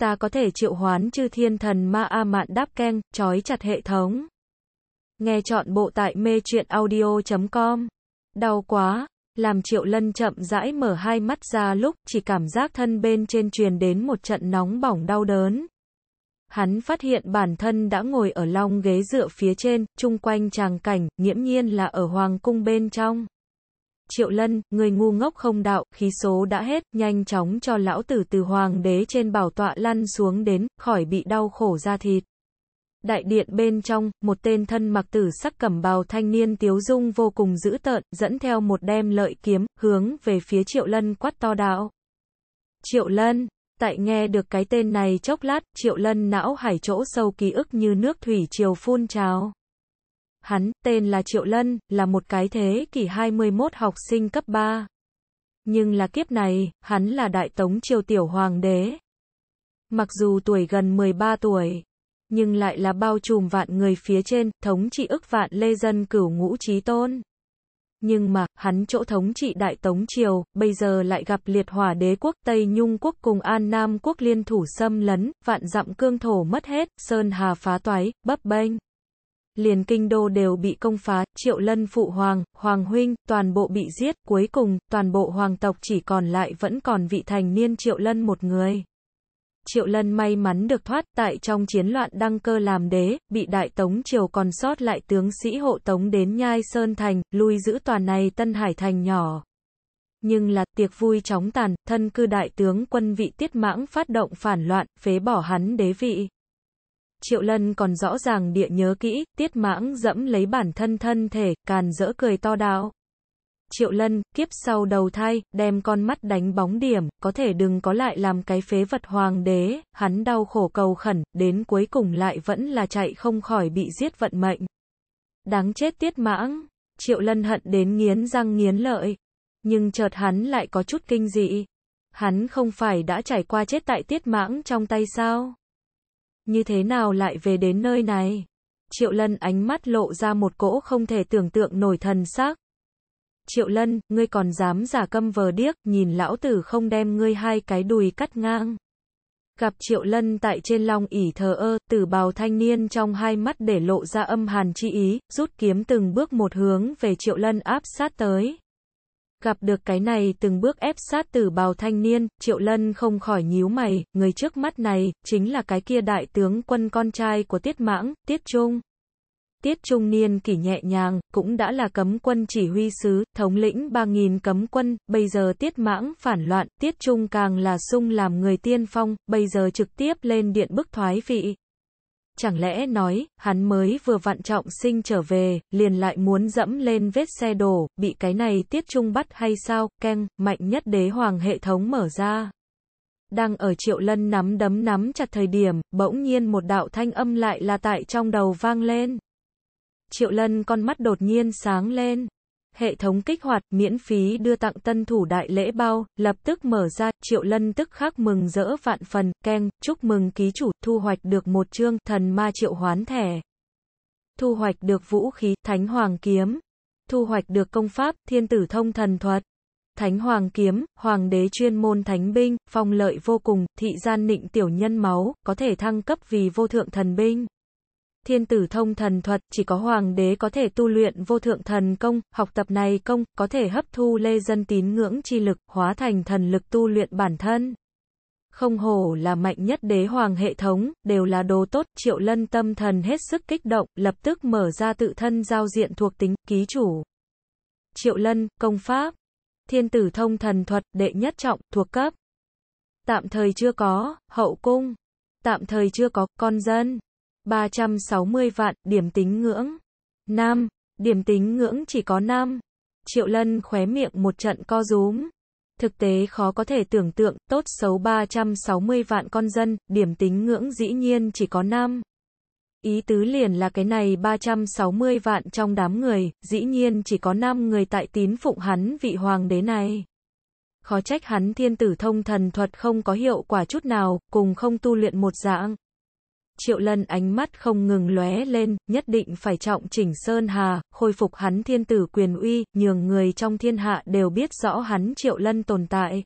ta có thể triệu hoán chư thiên thần ma a mạn đáp keng, trói chặt hệ thống. Nghe chọn bộ tại mê truyện audio.com. Đau quá, làm triệu lân chậm rãi mở hai mắt ra lúc chỉ cảm giác thân bên trên truyền đến một trận nóng bỏng đau đớn. Hắn phát hiện bản thân đã ngồi ở long ghế dựa phía trên, chung quanh tràng cảnh, nghiễm nhiên là ở hoàng cung bên trong. Triệu Lân, người ngu ngốc không đạo, khí số đã hết, nhanh chóng cho lão tử từ hoàng đế trên bảo tọa lăn xuống đến, khỏi bị đau khổ ra thịt. Đại điện bên trong, một tên thân mặc tử sắc cẩm bào thanh niên tiếu dung vô cùng dữ tợn, dẫn theo một đem lợi kiếm, hướng về phía Triệu Lân quát to đạo. Triệu Lân, tại nghe được cái tên này chốc lát, Triệu Lân não hải chỗ sâu ký ức như nước thủy triều phun trào. Hắn, tên là Triệu Lân, là một cái thế kỷ 21 học sinh cấp 3. Nhưng là kiếp này, hắn là Đại Tống Triều Tiểu Hoàng đế. Mặc dù tuổi gần 13 tuổi, nhưng lại là bao trùm vạn người phía trên, thống trị ức vạn lê dân cửu ngũ trí tôn. Nhưng mà, hắn chỗ thống trị Đại Tống Triều, bây giờ lại gặp liệt hỏa đế quốc Tây Nhung quốc cùng An Nam quốc liên thủ xâm lấn, vạn dặm cương thổ mất hết, sơn hà phá toái, bấp bênh liền kinh đô đều bị công phá, triệu lân phụ hoàng, hoàng huynh, toàn bộ bị giết, cuối cùng, toàn bộ hoàng tộc chỉ còn lại vẫn còn vị thành niên triệu lân một người. Triệu Lân may mắn được thoát tại trong chiến loạn đăng cơ làm đế, bị đại tống triều còn sót lại tướng sĩ hộ tống đến Nhai Sơn Thành, lui giữ toàn này Tân Hải Thành nhỏ. Nhưng là tiệc vui chóng tàn, thân cư đại tướng quân vị tiết mãng phát động phản loạn, phế bỏ hắn đế vị. Triệu Lân còn rõ ràng địa nhớ kỹ, tiết mãng dẫm lấy bản thân thân thể, càn rỡ cười to đạo. Triệu Lân, kiếp sau đầu thai, đem con mắt đánh bóng điểm, có thể đừng có lại làm cái phế vật hoàng đế, hắn đau khổ cầu khẩn, đến cuối cùng lại vẫn là chạy không khỏi bị giết vận mệnh. Đáng chết tiết mãng, Triệu Lân hận đến nghiến răng nghiến lợi, nhưng chợt hắn lại có chút kinh dị. Hắn không phải đã trải qua chết tại tiết mãng trong tay sao? Như thế nào lại về đến nơi này? Triệu Lân ánh mắt lộ ra một cỗ không thể tưởng tượng nổi thần sắc. Triệu Lân, ngươi còn dám giả câm vờ điếc, nhìn lão tử không đem ngươi hai cái đùi cắt ngang. Gặp Triệu Lân tại trên long ỉ thờ ơ, tử bào thanh niên trong hai mắt để lộ ra âm hàn chi ý, rút kiếm từng bước một hướng về Triệu Lân áp sát tới. Gặp được cái này từng bước ép sát tử bào thanh niên, Triệu Lân không khỏi nhíu mày, người trước mắt này, chính là cái kia đại tướng quân con trai của Tiết Mãng, Tiết Trung. Tiết Trung niên kỷ nhẹ nhàng, cũng đã là cấm quân chỉ huy sứ, thống lĩnh 3.000 cấm quân, bây giờ Tiết Mãng phản loạn, Tiết Trung càng là sung làm người tiên phong, bây giờ trực tiếp lên điện bức thoái vị chẳng lẽ nói, hắn mới vừa vặn trọng sinh trở về, liền lại muốn dẫm lên vết xe đổ, bị cái này tiết trung bắt hay sao, keng, mạnh nhất đế hoàng hệ thống mở ra. Đang ở triệu lân nắm đấm nắm chặt thời điểm, bỗng nhiên một đạo thanh âm lại là tại trong đầu vang lên. Triệu lân con mắt đột nhiên sáng lên. Hệ thống kích hoạt, miễn phí đưa tặng tân thủ đại lễ bao, lập tức mở ra, triệu lân tức khắc mừng rỡ vạn phần, keng, chúc mừng ký chủ, thu hoạch được một chương, thần ma triệu hoán thẻ. Thu hoạch được vũ khí, thánh hoàng kiếm. Thu hoạch được công pháp, thiên tử thông thần thuật. Thánh hoàng kiếm, hoàng đế chuyên môn thánh binh, phong lợi vô cùng, thị gian nịnh tiểu nhân máu, có thể thăng cấp vì vô thượng thần binh. Thiên tử thông thần thuật, chỉ có hoàng đế có thể tu luyện vô thượng thần công, học tập này công, có thể hấp thu lê dân tín ngưỡng chi lực, hóa thành thần lực tu luyện bản thân. Không hổ là mạnh nhất đế hoàng hệ thống, đều là đồ tốt, triệu lân tâm thần hết sức kích động, lập tức mở ra tự thân giao diện thuộc tính, ký chủ. Triệu lân, công pháp, thiên tử thông thần thuật, đệ nhất trọng, thuộc cấp. Tạm thời chưa có, hậu cung. Tạm thời chưa có, con dân. 360 vạn, điểm tính ngưỡng. Nam, điểm tính ngưỡng chỉ có nam. Triệu Lân khóe miệng một trận co rúm. Thực tế khó có thể tưởng tượng, tốt xấu 360 vạn con dân, điểm tính ngưỡng dĩ nhiên chỉ có nam. Ý tứ liền là cái này 360 vạn trong đám người, dĩ nhiên chỉ có 5 người tại tín phụng hắn vị hoàng đế này. Khó trách hắn thiên tử thông thần thuật không có hiệu quả chút nào, cùng không tu luyện một dạng. Triệu Lân ánh mắt không ngừng lóe lên, nhất định phải trọng chỉnh Sơn Hà, khôi phục hắn thiên tử quyền uy, nhường người trong thiên hạ đều biết rõ hắn Triệu Lân tồn tại.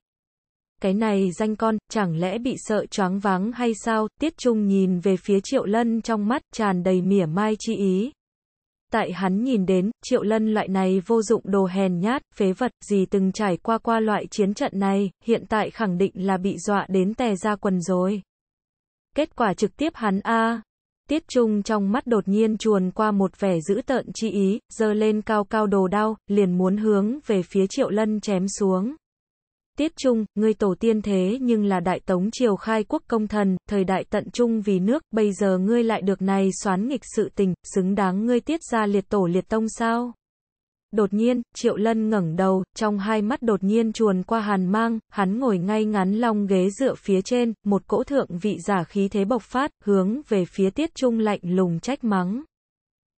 Cái này danh con, chẳng lẽ bị sợ choáng váng hay sao, Tiết Trung nhìn về phía Triệu Lân trong mắt tràn đầy mỉa mai chi ý. Tại hắn nhìn đến, Triệu Lân loại này vô dụng đồ hèn nhát, phế vật, gì từng trải qua qua loại chiến trận này, hiện tại khẳng định là bị dọa đến tè ra quần rồi. Kết quả trực tiếp hắn a. Tiết Trung trong mắt đột nhiên chuồn qua một vẻ dữ tợn chi ý, giơ lên cao cao đồ đao, liền muốn hướng về phía Triệu Lân chém xuống. Tiết Trung, ngươi tổ tiên thế nhưng là đại tống triều khai quốc công thần, thời đại tận trung vì nước, bây giờ ngươi lại được này xoán nghịch sự tình, xứng đáng ngươi tiết ra liệt tổ liệt tông sao? Đột nhiên, Triệu Lân ngẩng đầu, trong hai mắt đột nhiên chuồn qua hàn mang, hắn ngồi ngay ngắn long ghế dựa phía trên, một cỗ thượng vị giả khí thế bộc phát, hướng về phía Tiết Trung lạnh lùng trách mắng.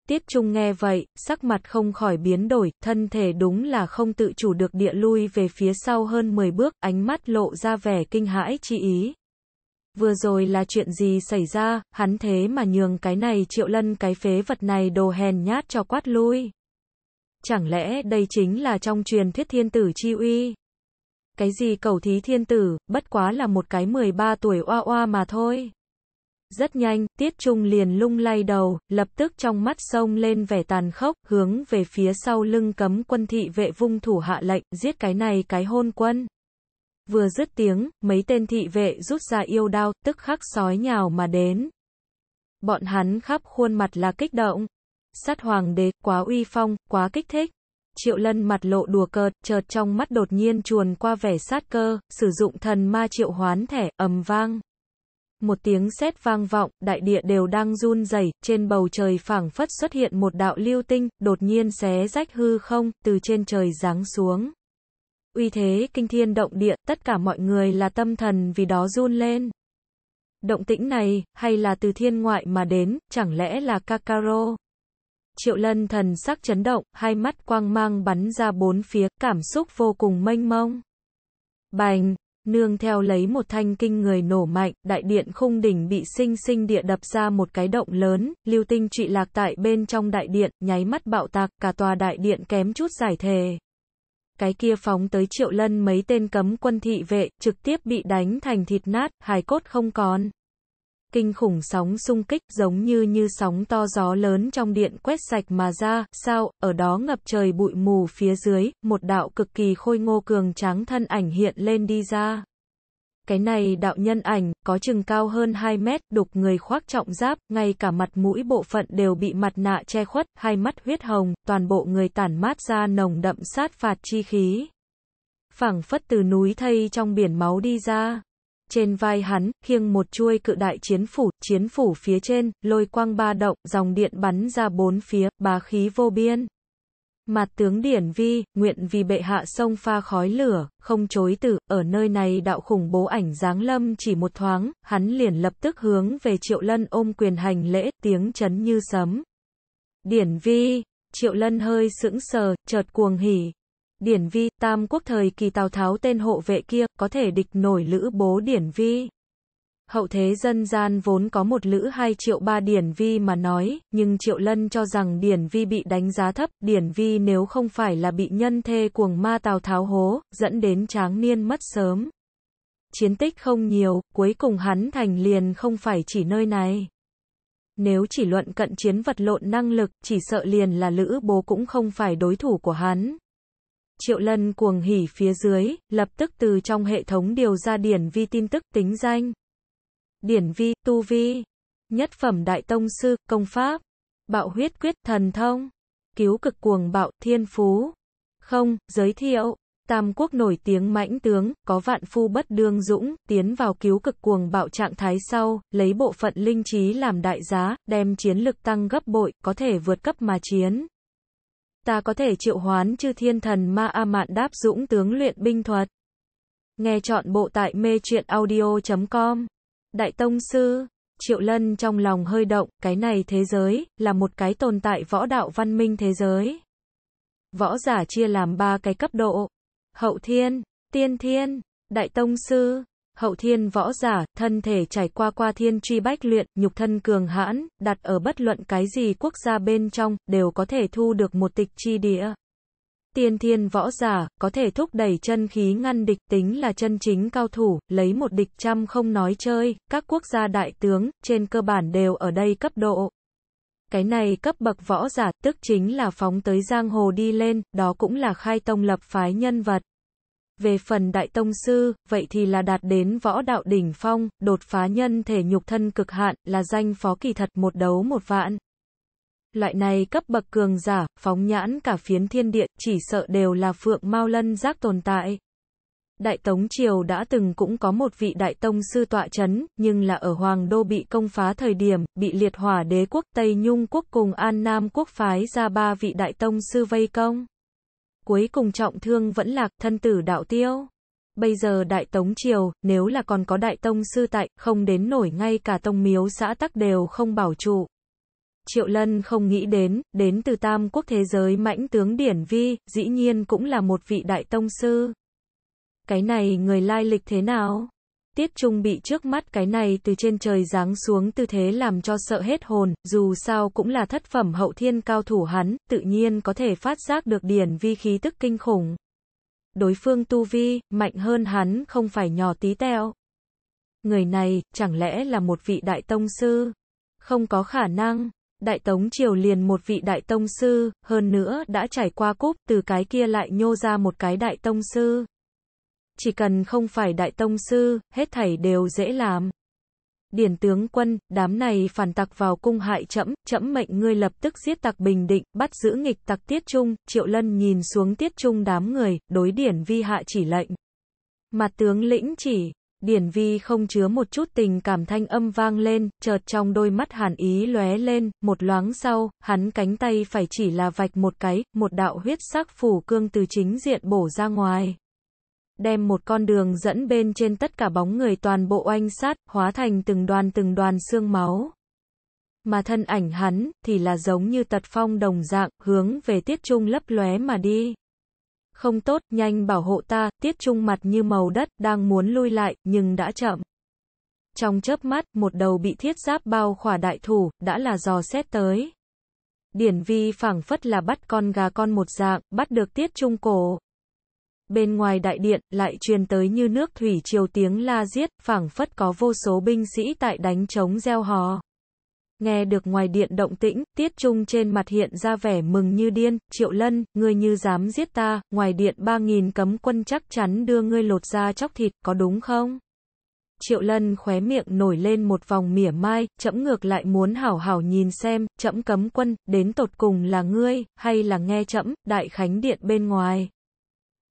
Tiết Trung nghe vậy, sắc mặt không khỏi biến đổi, thân thể đúng là không tự chủ được địa lui về phía sau hơn 10 bước, ánh mắt lộ ra vẻ kinh hãi chi ý. Vừa rồi là chuyện gì xảy ra, hắn thế mà nhường cái này triệu lân cái phế vật này đồ hèn nhát cho quát lui. Chẳng lẽ đây chính là trong truyền thuyết thiên tử chi uy? Cái gì cầu thí thiên tử, bất quá là một cái 13 tuổi oa oa mà thôi. Rất nhanh, Tiết Trung liền lung lay đầu, lập tức trong mắt sông lên vẻ tàn khốc, hướng về phía sau lưng cấm quân thị vệ vung thủ hạ lệnh, giết cái này cái hôn quân. Vừa dứt tiếng, mấy tên thị vệ rút ra yêu đao, tức khắc sói nhào mà đến. Bọn hắn khắp khuôn mặt là kích động, sát hoàng đế, quá uy phong, quá kích thích. Triệu lân mặt lộ đùa cợt, chợt trong mắt đột nhiên chuồn qua vẻ sát cơ, sử dụng thần ma triệu hoán thẻ, ầm vang. Một tiếng sét vang vọng, đại địa đều đang run rẩy, trên bầu trời phảng phất xuất hiện một đạo lưu tinh, đột nhiên xé rách hư không, từ trên trời giáng xuống. Uy thế kinh thiên động địa, tất cả mọi người là tâm thần vì đó run lên. Động tĩnh này, hay là từ thiên ngoại mà đến, chẳng lẽ là Kakaro? Triệu Lân thần sắc chấn động, hai mắt quang mang bắn ra bốn phía, cảm xúc vô cùng mênh mông. Bành, nương theo lấy một thanh kinh người nổ mạnh, đại điện khung đỉnh bị sinh sinh địa đập ra một cái động lớn, lưu tinh trụy lạc tại bên trong đại điện, nháy mắt bạo tạc, cả tòa đại điện kém chút giải thề. Cái kia phóng tới triệu lân mấy tên cấm quân thị vệ, trực tiếp bị đánh thành thịt nát, hài cốt không còn kinh khủng sóng xung kích giống như như sóng to gió lớn trong điện quét sạch mà ra, sao, ở đó ngập trời bụi mù phía dưới, một đạo cực kỳ khôi ngô cường tráng thân ảnh hiện lên đi ra. Cái này đạo nhân ảnh, có chừng cao hơn 2 mét, đục người khoác trọng giáp, ngay cả mặt mũi bộ phận đều bị mặt nạ che khuất, hai mắt huyết hồng, toàn bộ người tản mát ra nồng đậm sát phạt chi khí. phảng phất từ núi thây trong biển máu đi ra. Trên vai hắn, khiêng một chuôi cự đại chiến phủ, chiến phủ phía trên, lôi quang ba động, dòng điện bắn ra bốn phía, bá khí vô biên. Mặt tướng Điển Vi, nguyện vì bệ hạ sông pha khói lửa, không chối từ, ở nơi này đạo khủng bố ảnh giáng lâm chỉ một thoáng, hắn liền lập tức hướng về Triệu Lân ôm quyền hành lễ, tiếng chấn như sấm. Điển Vi, Triệu Lân hơi sững sờ, chợt cuồng hỉ, Điển Vi, Tam Quốc thời kỳ Tào Tháo tên hộ vệ kia, có thể địch nổi lữ bố Điển Vi. Hậu thế dân gian vốn có một lữ hai triệu ba Điển Vi mà nói, nhưng Triệu Lân cho rằng Điển Vi bị đánh giá thấp, Điển Vi nếu không phải là bị nhân thê cuồng ma Tào Tháo hố, dẫn đến tráng niên mất sớm. Chiến tích không nhiều, cuối cùng hắn thành liền không phải chỉ nơi này. Nếu chỉ luận cận chiến vật lộn năng lực, chỉ sợ liền là lữ bố cũng không phải đối thủ của hắn, Triệu Lân cuồng hỉ phía dưới, lập tức từ trong hệ thống điều ra điển vi tin tức tính danh. Điển vi, tu vi, nhất phẩm đại tông sư, công pháp, bạo huyết quyết, thần thông, cứu cực cuồng bạo, thiên phú. Không, giới thiệu, Tam quốc nổi tiếng mãnh tướng, có vạn phu bất đương dũng, tiến vào cứu cực cuồng bạo trạng thái sau, lấy bộ phận linh trí làm đại giá, đem chiến lực tăng gấp bội, có thể vượt cấp mà chiến ta có thể triệu hoán chư thiên thần ma a mạn đáp dũng tướng luyện binh thuật. Nghe chọn bộ tại mê truyện audio.com. Đại Tông Sư, Triệu Lân trong lòng hơi động, cái này thế giới, là một cái tồn tại võ đạo văn minh thế giới. Võ giả chia làm ba cái cấp độ. Hậu thiên, tiên thiên, đại tông sư, hậu thiên võ giả, thân thể trải qua qua thiên truy bách luyện, nhục thân cường hãn, đặt ở bất luận cái gì quốc gia bên trong, đều có thể thu được một tịch chi đĩa Tiên thiên võ giả, có thể thúc đẩy chân khí ngăn địch tính là chân chính cao thủ, lấy một địch trăm không nói chơi, các quốc gia đại tướng, trên cơ bản đều ở đây cấp độ. Cái này cấp bậc võ giả, tức chính là phóng tới giang hồ đi lên, đó cũng là khai tông lập phái nhân vật. Về phần đại tông sư, vậy thì là đạt đến võ đạo đỉnh phong, đột phá nhân thể nhục thân cực hạn, là danh phó kỳ thật một đấu một vạn. Loại này cấp bậc cường giả, phóng nhãn cả phiến thiên địa, chỉ sợ đều là phượng mau lân giác tồn tại. Đại Tống Triều đã từng cũng có một vị đại tông sư tọa chấn, nhưng là ở Hoàng Đô bị công phá thời điểm, bị liệt hỏa đế quốc Tây Nhung quốc cùng An Nam quốc phái ra ba vị đại tông sư vây công cuối cùng trọng thương vẫn lạc, thân tử đạo tiêu. Bây giờ Đại Tống Triều, nếu là còn có Đại Tông Sư tại, không đến nổi ngay cả Tông Miếu xã tắc đều không bảo trụ. Triệu Lân không nghĩ đến, đến từ Tam Quốc Thế Giới mãnh tướng Điển Vi, dĩ nhiên cũng là một vị Đại Tông Sư. Cái này người lai lịch thế nào? Tiết Trung bị trước mắt cái này từ trên trời giáng xuống tư thế làm cho sợ hết hồn, dù sao cũng là thất phẩm hậu thiên cao thủ hắn, tự nhiên có thể phát giác được điển vi khí tức kinh khủng. Đối phương tu vi, mạnh hơn hắn không phải nhỏ tí teo. Người này, chẳng lẽ là một vị đại tông sư? Không có khả năng. Đại Tống Triều liền một vị đại tông sư, hơn nữa đã trải qua cúp từ cái kia lại nhô ra một cái đại tông sư. Chỉ cần không phải đại tông sư, hết thảy đều dễ làm. Điển tướng quân, đám này phản tặc vào cung hại trẫm, trẫm mệnh ngươi lập tức giết tặc Bình Định, bắt giữ nghịch tặc Tiết Trung, Triệu Lân nhìn xuống Tiết Trung đám người, đối điển vi hạ chỉ lệnh. Mặt tướng lĩnh chỉ, điển vi không chứa một chút tình cảm thanh âm vang lên, chợt trong đôi mắt hàn ý lóe lên, một loáng sau, hắn cánh tay phải chỉ là vạch một cái, một đạo huyết sắc phủ cương từ chính diện bổ ra ngoài đem một con đường dẫn bên trên tất cả bóng người toàn bộ oanh sát, hóa thành từng đoàn từng đoàn xương máu. Mà thân ảnh hắn, thì là giống như tật phong đồng dạng, hướng về tiết trung lấp lóe mà đi. Không tốt, nhanh bảo hộ ta, tiết trung mặt như màu đất, đang muốn lui lại, nhưng đã chậm. Trong chớp mắt, một đầu bị thiết giáp bao khỏa đại thủ, đã là dò xét tới. Điển vi phảng phất là bắt con gà con một dạng, bắt được tiết trung cổ, Bên ngoài đại điện, lại truyền tới như nước thủy triều tiếng la giết, phảng phất có vô số binh sĩ tại đánh trống gieo hò. Nghe được ngoài điện động tĩnh, Tiết Trung trên mặt hiện ra vẻ mừng như điên, Triệu Lân, ngươi như dám giết ta, ngoài điện ba nghìn cấm quân chắc chắn đưa ngươi lột ra chóc thịt, có đúng không? Triệu Lân khóe miệng nổi lên một vòng mỉa mai, chậm ngược lại muốn hảo hảo nhìn xem, chậm cấm quân, đến tột cùng là ngươi, hay là nghe chậm đại khánh điện bên ngoài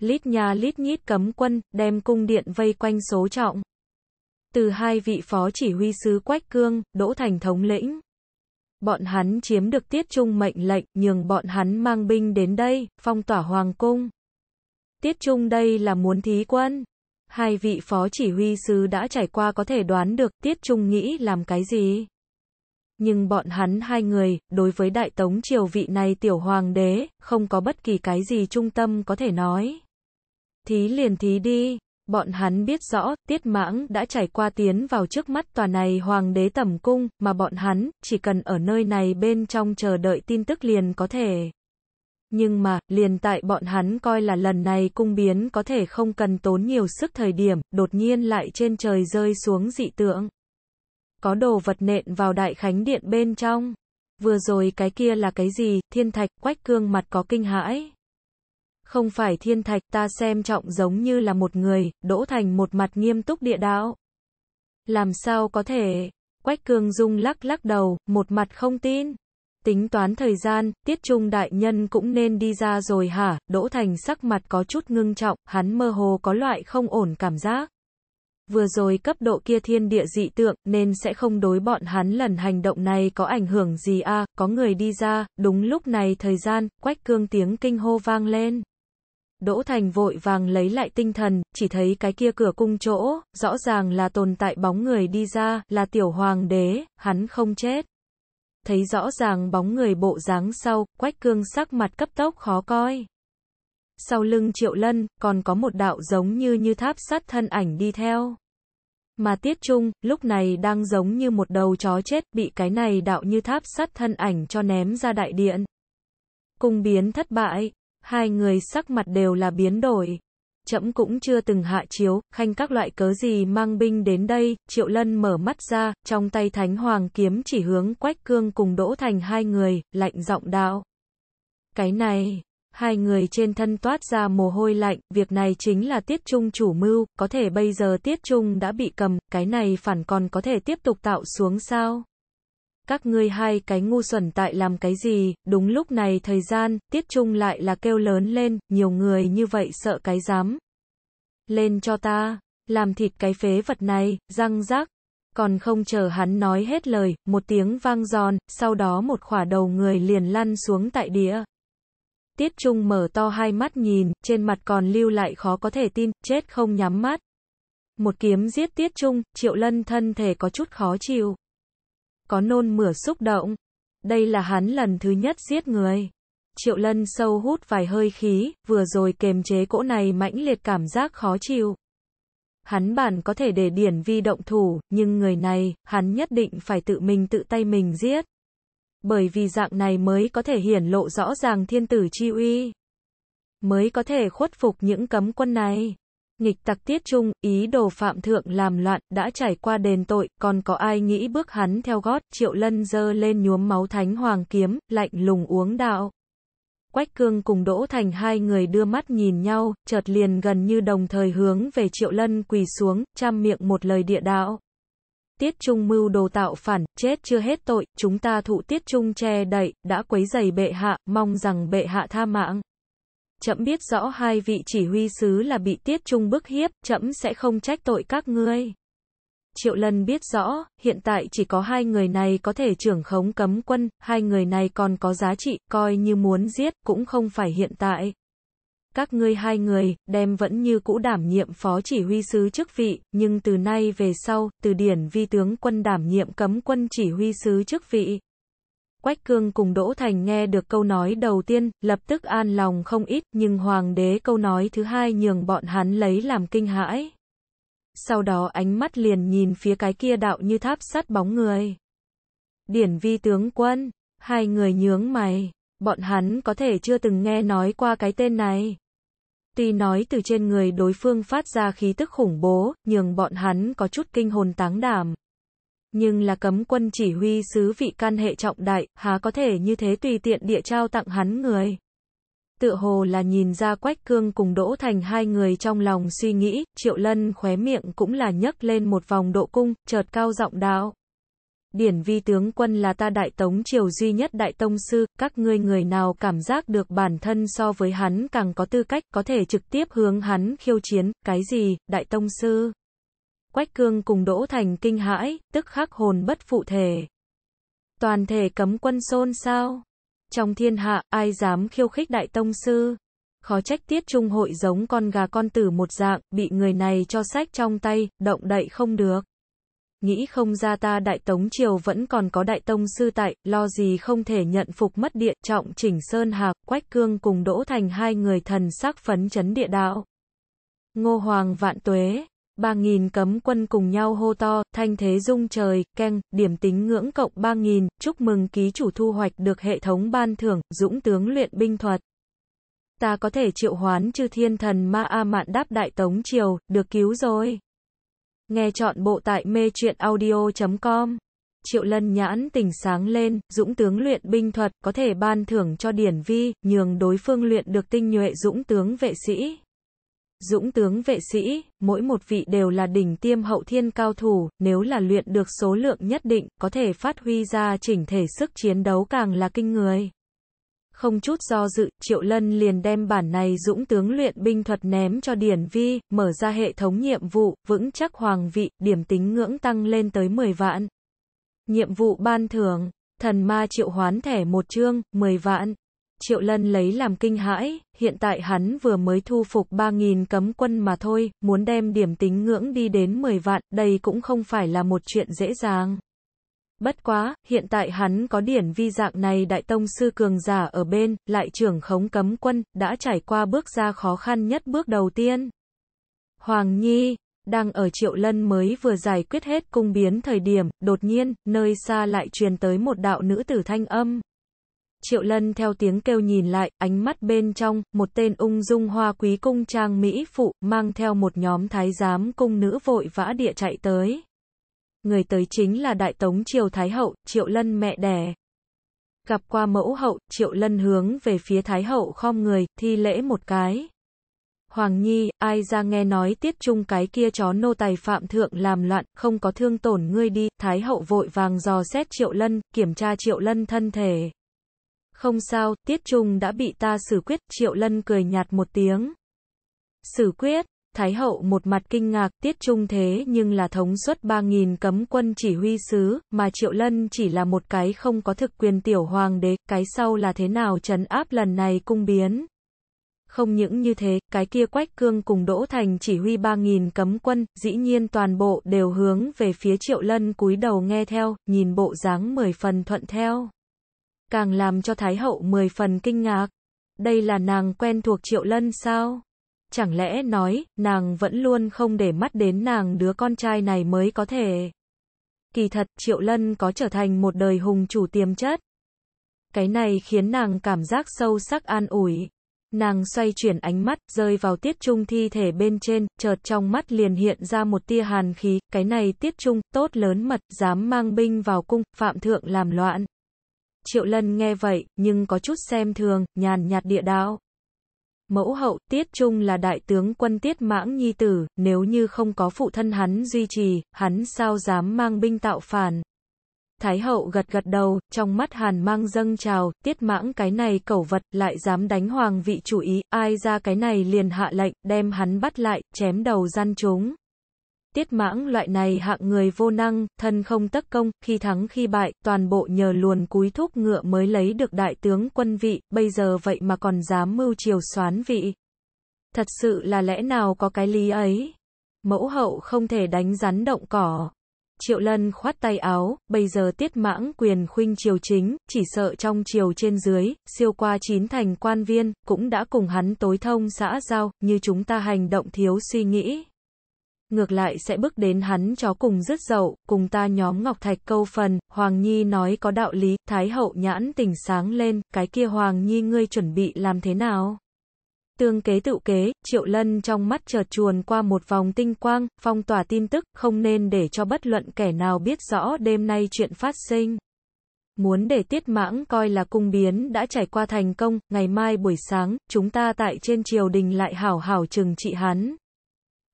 lít nhà lít nhít cấm quân, đem cung điện vây quanh số trọng. Từ hai vị phó chỉ huy sứ Quách Cương, Đỗ Thành thống lĩnh. Bọn hắn chiếm được tiết trung mệnh lệnh, nhường bọn hắn mang binh đến đây, phong tỏa hoàng cung. Tiết trung đây là muốn thí quân. Hai vị phó chỉ huy sứ đã trải qua có thể đoán được tiết trung nghĩ làm cái gì. Nhưng bọn hắn hai người, đối với đại tống triều vị này tiểu hoàng đế, không có bất kỳ cái gì trung tâm có thể nói. Thí liền thí đi. Bọn hắn biết rõ, tiết mãng đã trải qua tiến vào trước mắt tòa này hoàng đế tẩm cung, mà bọn hắn, chỉ cần ở nơi này bên trong chờ đợi tin tức liền có thể. Nhưng mà, liền tại bọn hắn coi là lần này cung biến có thể không cần tốn nhiều sức thời điểm, đột nhiên lại trên trời rơi xuống dị tượng. Có đồ vật nện vào đại khánh điện bên trong. Vừa rồi cái kia là cái gì, thiên thạch, quách cương mặt có kinh hãi. Không phải thiên thạch ta xem trọng giống như là một người, đỗ thành một mặt nghiêm túc địa đạo. Làm sao có thể? Quách Cương Dung lắc lắc đầu, một mặt không tin. Tính toán thời gian, tiết trung đại nhân cũng nên đi ra rồi hả, đỗ thành sắc mặt có chút ngưng trọng, hắn mơ hồ có loại không ổn cảm giác. Vừa rồi cấp độ kia thiên địa dị tượng, nên sẽ không đối bọn hắn lần hành động này có ảnh hưởng gì a à? có người đi ra, đúng lúc này thời gian, quách cương tiếng kinh hô vang lên. Đỗ Thành vội vàng lấy lại tinh thần, chỉ thấy cái kia cửa cung chỗ, rõ ràng là tồn tại bóng người đi ra, là tiểu hoàng đế, hắn không chết. Thấy rõ ràng bóng người bộ dáng sau, quách cương sắc mặt cấp tốc khó coi. Sau lưng triệu lân, còn có một đạo giống như như tháp sắt thân ảnh đi theo. Mà Tiết Trung, lúc này đang giống như một đầu chó chết, bị cái này đạo như tháp sắt thân ảnh cho ném ra đại điện. Cung biến thất bại, hai người sắc mặt đều là biến đổi. Chậm cũng chưa từng hạ chiếu, khanh các loại cớ gì mang binh đến đây, Triệu Lân mở mắt ra, trong tay Thánh Hoàng kiếm chỉ hướng Quách Cương cùng Đỗ Thành hai người, lạnh giọng đạo. Cái này, hai người trên thân toát ra mồ hôi lạnh, việc này chính là Tiết Trung chủ mưu, có thể bây giờ Tiết Trung đã bị cầm, cái này phản còn có thể tiếp tục tạo xuống sao? các ngươi hai cái ngu xuẩn tại làm cái gì, đúng lúc này thời gian, tiết trung lại là kêu lớn lên, nhiều người như vậy sợ cái dám. Lên cho ta, làm thịt cái phế vật này, răng rác. Còn không chờ hắn nói hết lời, một tiếng vang giòn, sau đó một khỏa đầu người liền lăn xuống tại đĩa. Tiết Trung mở to hai mắt nhìn, trên mặt còn lưu lại khó có thể tin, chết không nhắm mắt. Một kiếm giết Tiết Trung, Triệu Lân thân thể có chút khó chịu có nôn mửa xúc động. Đây là hắn lần thứ nhất giết người. Triệu Lân sâu hút vài hơi khí, vừa rồi kềm chế cỗ này mãnh liệt cảm giác khó chịu. Hắn bản có thể để Điển Vi động thủ, nhưng người này, hắn nhất định phải tự mình tự tay mình giết. Bởi vì dạng này mới có thể hiển lộ rõ ràng thiên tử chi uy. Mới có thể khuất phục những cấm quân này. Nghịch tặc tiết trung, ý đồ phạm thượng làm loạn, đã trải qua đền tội, còn có ai nghĩ bước hắn theo gót, triệu lân dơ lên nhuốm máu thánh hoàng kiếm, lạnh lùng uống đạo. Quách cương cùng đỗ thành hai người đưa mắt nhìn nhau, chợt liền gần như đồng thời hướng về triệu lân quỳ xuống, chăm miệng một lời địa đạo. Tiết Trung mưu đồ tạo phản, chết chưa hết tội, chúng ta thụ Tiết Trung che đậy, đã quấy giày bệ hạ, mong rằng bệ hạ tha mạng chậm biết rõ hai vị chỉ huy sứ là bị tiết trung bức hiếp, chậm sẽ không trách tội các ngươi. Triệu lần biết rõ, hiện tại chỉ có hai người này có thể trưởng khống cấm quân, hai người này còn có giá trị, coi như muốn giết, cũng không phải hiện tại. Các ngươi hai người, đem vẫn như cũ đảm nhiệm phó chỉ huy sứ chức vị, nhưng từ nay về sau, từ điển vi tướng quân đảm nhiệm cấm quân chỉ huy sứ chức vị. Quách Cương cùng Đỗ Thành nghe được câu nói đầu tiên, lập tức an lòng không ít, nhưng Hoàng đế câu nói thứ hai nhường bọn hắn lấy làm kinh hãi. Sau đó ánh mắt liền nhìn phía cái kia đạo như tháp sắt bóng người. Điển vi tướng quân, hai người nhướng mày, bọn hắn có thể chưa từng nghe nói qua cái tên này. Tuy nói từ trên người đối phương phát ra khí tức khủng bố, nhường bọn hắn có chút kinh hồn táng đảm nhưng là cấm quân chỉ huy sứ vị can hệ trọng đại, há có thể như thế tùy tiện địa trao tặng hắn người. tựa hồ là nhìn ra Quách Cương cùng Đỗ Thành hai người trong lòng suy nghĩ, Triệu Lân khóe miệng cũng là nhấc lên một vòng độ cung, chợt cao giọng đạo. Điển vi tướng quân là ta đại tống triều duy nhất đại tông sư, các ngươi người nào cảm giác được bản thân so với hắn càng có tư cách, có thể trực tiếp hướng hắn khiêu chiến, cái gì, đại tông sư. Quách Cương cùng Đỗ Thành kinh hãi, tức khắc hồn bất phụ thể. Toàn thể cấm quân xôn sao? Trong thiên hạ, ai dám khiêu khích đại tông sư? Khó trách tiết trung hội giống con gà con tử một dạng, bị người này cho sách trong tay, động đậy không được. Nghĩ không ra ta đại tống triều vẫn còn có đại tông sư tại, lo gì không thể nhận phục mất địa, trọng chỉnh sơn hạc, quách cương cùng đỗ thành hai người thần sắc phấn chấn địa đạo. Ngô Hoàng vạn tuế ba nghìn cấm quân cùng nhau hô to, thanh thế dung trời, keng, điểm tính ngưỡng cộng ba nghìn chúc mừng ký chủ thu hoạch được hệ thống ban thưởng, dũng tướng luyện binh thuật. Ta có thể triệu hoán chư thiên thần ma A Mạn đáp đại tống triều, được cứu rồi. Nghe chọn bộ tại mê truyện audio.com. Triệu lân nhãn tỉnh sáng lên, dũng tướng luyện binh thuật, có thể ban thưởng cho điển vi, nhường đối phương luyện được tinh nhuệ dũng tướng vệ sĩ. Dũng tướng vệ sĩ, mỗi một vị đều là đỉnh tiêm hậu thiên cao thủ, nếu là luyện được số lượng nhất định, có thể phát huy ra chỉnh thể sức chiến đấu càng là kinh người. Không chút do dự, Triệu Lân liền đem bản này dũng tướng luyện binh thuật ném cho Điển Vi, mở ra hệ thống nhiệm vụ, vững chắc hoàng vị, điểm tính ngưỡng tăng lên tới 10 vạn. Nhiệm vụ ban thưởng, thần ma triệu hoán thẻ một chương, 10 vạn. Triệu Lân lấy làm kinh hãi, hiện tại hắn vừa mới thu phục 3.000 cấm quân mà thôi, muốn đem điểm tính ngưỡng đi đến 10 vạn, đây cũng không phải là một chuyện dễ dàng. Bất quá, hiện tại hắn có điển vi dạng này đại tông sư cường giả ở bên, lại trưởng khống cấm quân, đã trải qua bước ra khó khăn nhất bước đầu tiên. Hoàng Nhi, đang ở Triệu Lân mới vừa giải quyết hết cung biến thời điểm, đột nhiên, nơi xa lại truyền tới một đạo nữ tử thanh âm. Triệu Lân theo tiếng kêu nhìn lại, ánh mắt bên trong, một tên ung dung hoa quý cung trang Mỹ phụ, mang theo một nhóm thái giám cung nữ vội vã địa chạy tới. Người tới chính là Đại Tống Triều Thái Hậu, Triệu Lân mẹ đẻ. Gặp qua mẫu hậu, Triệu Lân hướng về phía Thái Hậu khom người, thi lễ một cái. Hoàng Nhi, ai ra nghe nói tiết trung cái kia chó nô tài phạm thượng làm loạn, không có thương tổn ngươi đi, Thái Hậu vội vàng dò xét Triệu Lân, kiểm tra Triệu Lân thân thể. Không sao, tiết trung đã bị ta xử quyết, triệu lân cười nhạt một tiếng. Xử quyết, Thái hậu một mặt kinh ngạc, tiết trung thế nhưng là thống suất 3.000 cấm quân chỉ huy sứ, mà Triệu Lân chỉ là một cái không có thực quyền tiểu hoàng đế, cái sau là thế nào trấn áp lần này cung biến. Không những như thế, cái kia quách cương cùng Đỗ Thành chỉ huy 3.000 cấm quân, dĩ nhiên toàn bộ đều hướng về phía Triệu Lân cúi đầu nghe theo, nhìn bộ dáng mười phần thuận theo càng làm cho Thái Hậu mười phần kinh ngạc. Đây là nàng quen thuộc Triệu Lân sao? Chẳng lẽ nói, nàng vẫn luôn không để mắt đến nàng đứa con trai này mới có thể. Kỳ thật, Triệu Lân có trở thành một đời hùng chủ tiềm chất. Cái này khiến nàng cảm giác sâu sắc an ủi. Nàng xoay chuyển ánh mắt, rơi vào tiết trung thi thể bên trên, chợt trong mắt liền hiện ra một tia hàn khí, cái này tiết trung, tốt lớn mật, dám mang binh vào cung, phạm thượng làm loạn. Triệu Lân nghe vậy, nhưng có chút xem thường, nhàn nhạt địa đạo. Mẫu hậu, Tiết Trung là đại tướng quân Tiết Mãng Nhi Tử, nếu như không có phụ thân hắn duy trì, hắn sao dám mang binh tạo phản. Thái hậu gật gật đầu, trong mắt hàn mang dâng trào, tiết mãng cái này cẩu vật, lại dám đánh hoàng vị chủ ý, ai ra cái này liền hạ lệnh, đem hắn bắt lại, chém đầu gian chúng. Tiết mãng loại này hạng người vô năng, thân không tất công, khi thắng khi bại, toàn bộ nhờ luồn cúi thúc ngựa mới lấy được đại tướng quân vị, bây giờ vậy mà còn dám mưu chiều xoán vị. Thật sự là lẽ nào có cái lý ấy? Mẫu hậu không thể đánh rắn động cỏ. Triệu lân khoát tay áo, bây giờ tiết mãng quyền khuynh triều chính, chỉ sợ trong triều trên dưới, siêu qua chín thành quan viên, cũng đã cùng hắn tối thông xã giao, như chúng ta hành động thiếu suy nghĩ ngược lại sẽ bước đến hắn chó cùng rứt dậu, cùng ta nhóm Ngọc Thạch câu phần, Hoàng Nhi nói có đạo lý, Thái Hậu nhãn tỉnh sáng lên, cái kia Hoàng Nhi ngươi chuẩn bị làm thế nào? Tương kế tự kế, Triệu Lân trong mắt chợt chuồn qua một vòng tinh quang, phong tỏa tin tức, không nên để cho bất luận kẻ nào biết rõ đêm nay chuyện phát sinh. Muốn để tiết mãng coi là cung biến đã trải qua thành công, ngày mai buổi sáng, chúng ta tại trên triều đình lại hảo hảo trừng trị hắn.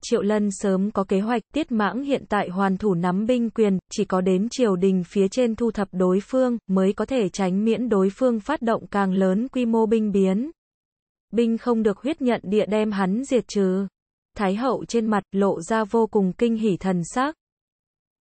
Triệu Lân sớm có kế hoạch, tiết mãng hiện tại hoàn thủ nắm binh quyền, chỉ có đến triều đình phía trên thu thập đối phương, mới có thể tránh miễn đối phương phát động càng lớn quy mô binh biến. Binh không được huyết nhận địa đem hắn diệt trừ. Thái hậu trên mặt lộ ra vô cùng kinh hỉ thần sắc.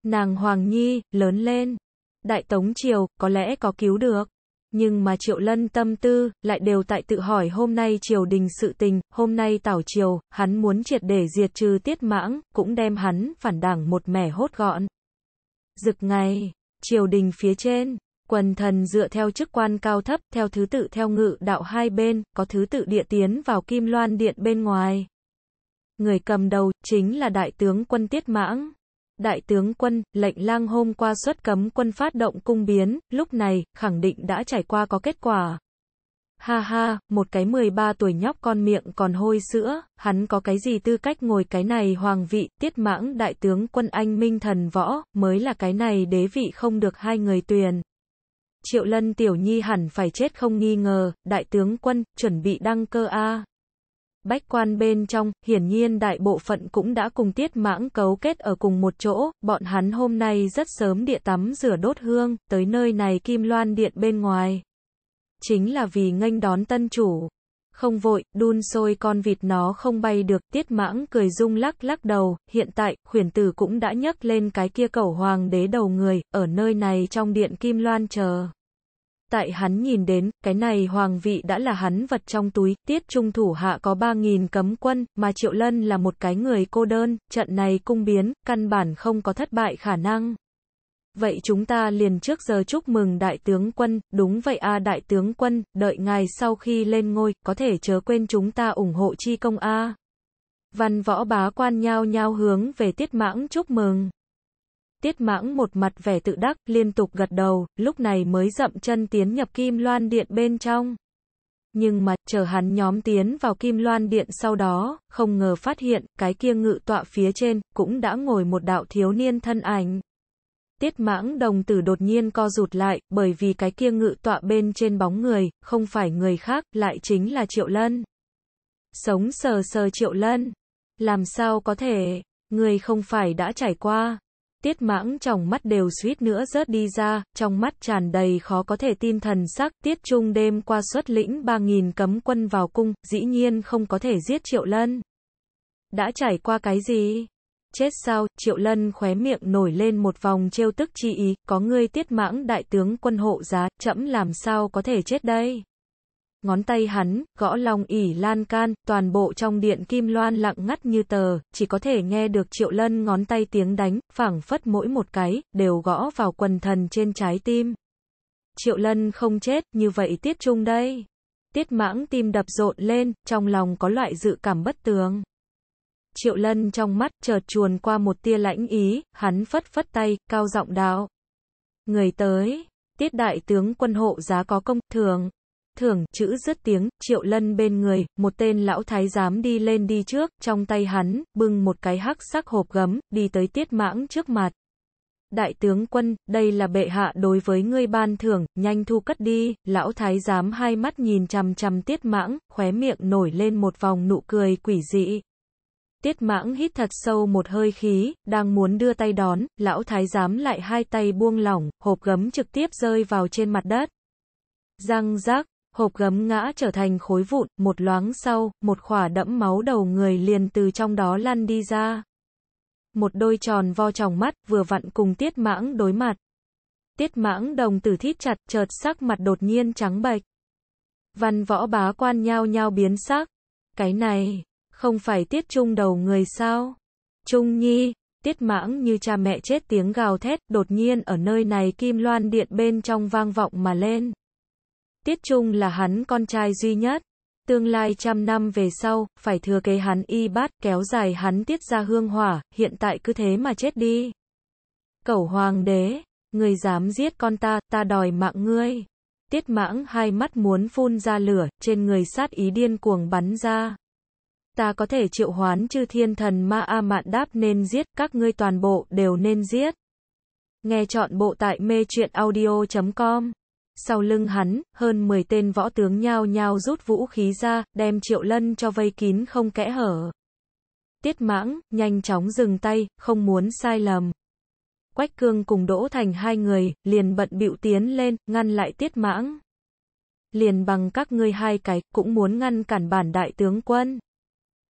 Nàng Hoàng Nhi, lớn lên. Đại Tống Triều, có lẽ có cứu được nhưng mà Triệu Lân tâm tư, lại đều tại tự hỏi hôm nay triều đình sự tình, hôm nay tảo triều, hắn muốn triệt để diệt trừ tiết mãng, cũng đem hắn phản đảng một mẻ hốt gọn. Dực ngày, triều đình phía trên, quần thần dựa theo chức quan cao thấp, theo thứ tự theo ngự đạo hai bên, có thứ tự địa tiến vào kim loan điện bên ngoài. Người cầm đầu, chính là đại tướng quân tiết mãng. Đại tướng quân, lệnh lang hôm qua xuất cấm quân phát động cung biến, lúc này, khẳng định đã trải qua có kết quả. Ha ha, một cái 13 tuổi nhóc con miệng còn hôi sữa, hắn có cái gì tư cách ngồi cái này hoàng vị, tiết mãng đại tướng quân anh minh thần võ, mới là cái này đế vị không được hai người tuyển. Triệu lân tiểu nhi hẳn phải chết không nghi ngờ, đại tướng quân, chuẩn bị đăng cơ A. Bách quan bên trong, hiển nhiên đại bộ phận cũng đã cùng tiết mãng cấu kết ở cùng một chỗ, bọn hắn hôm nay rất sớm địa tắm rửa đốt hương, tới nơi này kim loan điện bên ngoài. Chính là vì nghênh đón tân chủ. Không vội, đun sôi con vịt nó không bay được, tiết mãng cười rung lắc lắc đầu, hiện tại, khuyển tử cũng đã nhấc lên cái kia cẩu hoàng đế đầu người, ở nơi này trong điện kim loan chờ tại hắn nhìn đến, cái này hoàng vị đã là hắn vật trong túi, tiết trung thủ hạ có 3.000 cấm quân, mà Triệu Lân là một cái người cô đơn, trận này cung biến, căn bản không có thất bại khả năng. Vậy chúng ta liền trước giờ chúc mừng đại tướng quân, đúng vậy a đại tướng quân, đợi ngài sau khi lên ngôi, có thể chớ quên chúng ta ủng hộ chi công a. Văn võ bá quan nhao nhao hướng về tiết mãng chúc mừng. Tiết mãng một mặt vẻ tự đắc, liên tục gật đầu, lúc này mới dậm chân tiến nhập kim loan điện bên trong. Nhưng mà, chờ hắn nhóm tiến vào kim loan điện sau đó, không ngờ phát hiện, cái kia ngự tọa phía trên, cũng đã ngồi một đạo thiếu niên thân ảnh. Tiết mãng đồng tử đột nhiên co rụt lại, bởi vì cái kia ngự tọa bên trên bóng người, không phải người khác, lại chính là Triệu Lân. Sống sờ sờ Triệu Lân. Làm sao có thể, người không phải đã trải qua, Tiết mãng trong mắt đều suýt nữa rớt đi ra, trong mắt tràn đầy khó có thể tin thần sắc, tiết trung đêm qua xuất lĩnh 3.000 cấm quân vào cung, dĩ nhiên không có thể giết Triệu Lân. Đã trải qua cái gì? Chết sao, Triệu Lân khóe miệng nổi lên một vòng trêu tức chi ý, có ngươi tiết mãng đại tướng quân hộ giá, chậm làm sao có thể chết đây? Ngón tay hắn, gõ lòng ỉ lan can, toàn bộ trong điện kim loan lặng ngắt như tờ, chỉ có thể nghe được triệu lân ngón tay tiếng đánh, phảng phất mỗi một cái, đều gõ vào quần thần trên trái tim. Triệu lân không chết, như vậy tiết trung đây. Tiết mãng tim đập rộn lên, trong lòng có loại dự cảm bất tường. Triệu lân trong mắt chợt chuồn qua một tia lãnh ý, hắn phất phất tay, cao giọng đạo. Người tới, tiết đại tướng quân hộ giá có công, thường thưởng, chữ rất tiếng, triệu lân bên người, một tên lão thái giám đi lên đi trước, trong tay hắn, bưng một cái hắc sắc hộp gấm, đi tới tiết mãng trước mặt. Đại tướng quân, đây là bệ hạ đối với ngươi ban thưởng, nhanh thu cất đi, lão thái giám hai mắt nhìn chằm chằm tiết mãng, khóe miệng nổi lên một vòng nụ cười quỷ dị. Tiết mãng hít thật sâu một hơi khí, đang muốn đưa tay đón, lão thái giám lại hai tay buông lỏng, hộp gấm trực tiếp rơi vào trên mặt đất. Răng rác, hộp gấm ngã trở thành khối vụn, một loáng sau, một khỏa đẫm máu đầu người liền từ trong đó lăn đi ra. Một đôi tròn vo tròng mắt, vừa vặn cùng tiết mãng đối mặt. Tiết mãng đồng tử thít chặt, chợt sắc mặt đột nhiên trắng bệch. Văn võ bá quan nhao nhao biến sắc. Cái này, không phải tiết trung đầu người sao? Trung nhi, tiết mãng như cha mẹ chết tiếng gào thét, đột nhiên ở nơi này kim loan điện bên trong vang vọng mà lên. Tiết Trung là hắn con trai duy nhất. Tương lai trăm năm về sau, phải thừa kế hắn y bát kéo dài hắn tiết ra hương hỏa, hiện tại cứ thế mà chết đi. Cẩu hoàng đế, người dám giết con ta, ta đòi mạng ngươi. Tiết mãng hai mắt muốn phun ra lửa, trên người sát ý điên cuồng bắn ra. Ta có thể triệu hoán chư thiên thần ma a mạn đáp nên giết, các ngươi toàn bộ đều nên giết. Nghe chọn bộ tại mê chuyện audio.com sau lưng hắn, hơn 10 tên võ tướng nhao nhao rút vũ khí ra, đem Triệu Lân cho vây kín không kẽ hở. Tiết mãng, nhanh chóng dừng tay, không muốn sai lầm. Quách Cương cùng Đỗ Thành hai người, liền bận bịu tiến lên, ngăn lại tiết mãng. Liền bằng các ngươi hai cái, cũng muốn ngăn cản bản đại tướng quân.